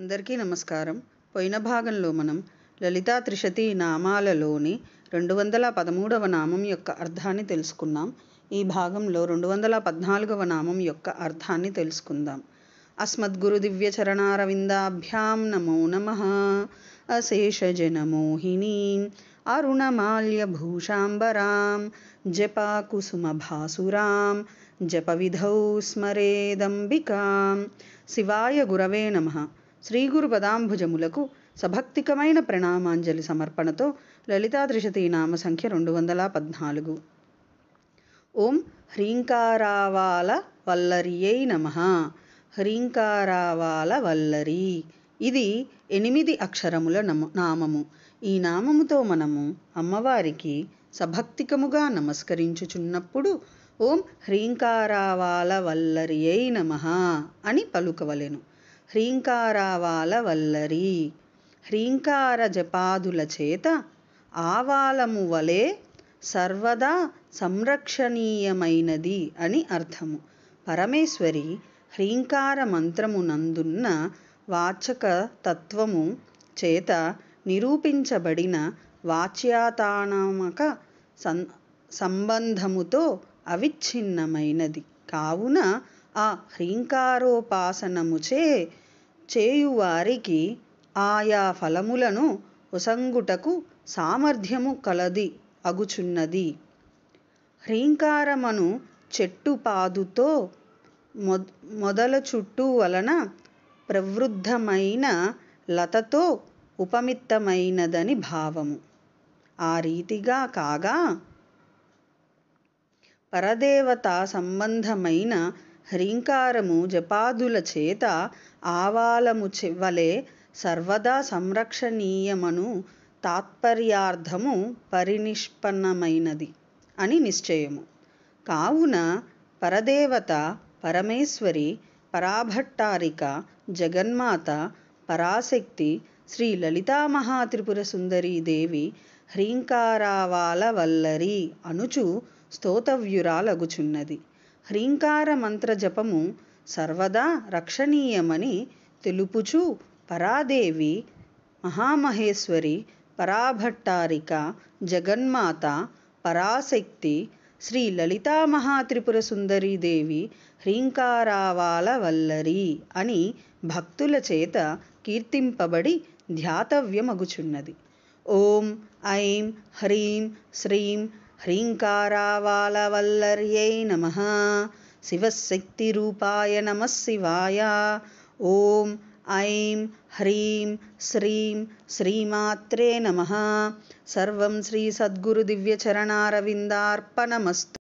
అందరికీ నమస్కారం పోయిన భాగంలో మనం లలితా త్రిశతి నామాలలోని రెండు వందల పదమూడవ నామం యొక్క అర్థాన్ని తెలుసుకున్నాం ఈ భాగంలో రెండు వందల పద్నాలుగవ నామం యొక్క అర్థాన్ని తెలుసుకుందాం అస్మద్గురు దివ్య చరణారవిందాభ్యాం నమో నమ అశేషజనమోహినీం అరుణమాల్యభూషాంబరాం జపాకుసుమభాసురాం జపవిధౌ స్మరేదంబికాం శివాయ గురవే నమః శ్రీగురు పదాంభుజములకు సభక్తికమైన ప్రణామాంజలి సమర్పణతో లలితాత్రిశతీ నామ సంఖ్య రెండు వందల పద్నాలుగు ఓం హ్రీంకారావాల వల్లరియై నమ హ్రీంకారావాల వల్లరి ఇది ఎనిమిది అక్షరముల నమ నామము ఈ నామముతో మనము అమ్మవారికి సభక్తికముగా నమస్కరించుచున్నప్పుడు ఓం హ్రీంకారావాల వల్లరియై నమ అని పలుకవలెను హ్రీంకారావాల వల్లరి హ్రీంకార జపాదుల చేత ఆవాలము వలె సర్వదా సంరక్షణీయమైనది అని అర్థము పరమేశ్వరి హ్రీంకార మంత్రమునందున్న వాచక తత్వము చేత నిరూపించబడిన వాచ్యాతానామక సంబంధముతో అవిచ్ఛిన్నమైనది కావున ఆ హ్రీంకారోపాసనముచే చేయువారికి ఆయా ఫలములను ఒసంగుటకు సామర్థ్యము కలది అగుచున్నది హ్రీంకారమను చెట్టుపాదుతో చుట్టూ వలన ప్రవృద్ధమైన లతతో ఉపమిత్తమైనదని భావము ఆ రీతిగా కాగా పరదేవత సంబంధమైన హ్రీంకారము జపాదుల చేత ఆవాలము వలె సర్వదా సంరక్షణీయమను తాత్పర్యార్థము పరినిష్పన్నమైనది అని నిశ్చయము కావున పరదేవత పరమేశ్వరి పరాభట్టారిక జగన్మాత పరాశక్తి శ్రీ లలితామహాత్రిపుర దేవి హ్రీంకారావాల వల్లరి అనుచు స్తోతవ్యురాలగుచున్నది హ్రీంకార మంత్ర జపము సర్వదా రక్షణీయమని తెలుపుచూ పరాదేవి మహామహేశ్వరి పరాభట్టారిక జగన్మాత పరాశక్తి శ్రీ లలితామహాత్రిపుర సుందరీదేవి హ్రీంకారావాల వల్లరి అని భక్తుల చేత కీర్తింపబడి ధ్యాతవ్యమగుచున్నది ఓం ఐం హ్రీం శ్రీం ह्रीङ्कारावालवल्लर्यै नमः शिवशक्तिरूपाय नमः शिवाय ॐ ऐं ह्रीं श्रीं श्रीमात्रे नमः सर्वं श्रीसद्गुरुदिव्यचरणारविन्दार्पणमस्तु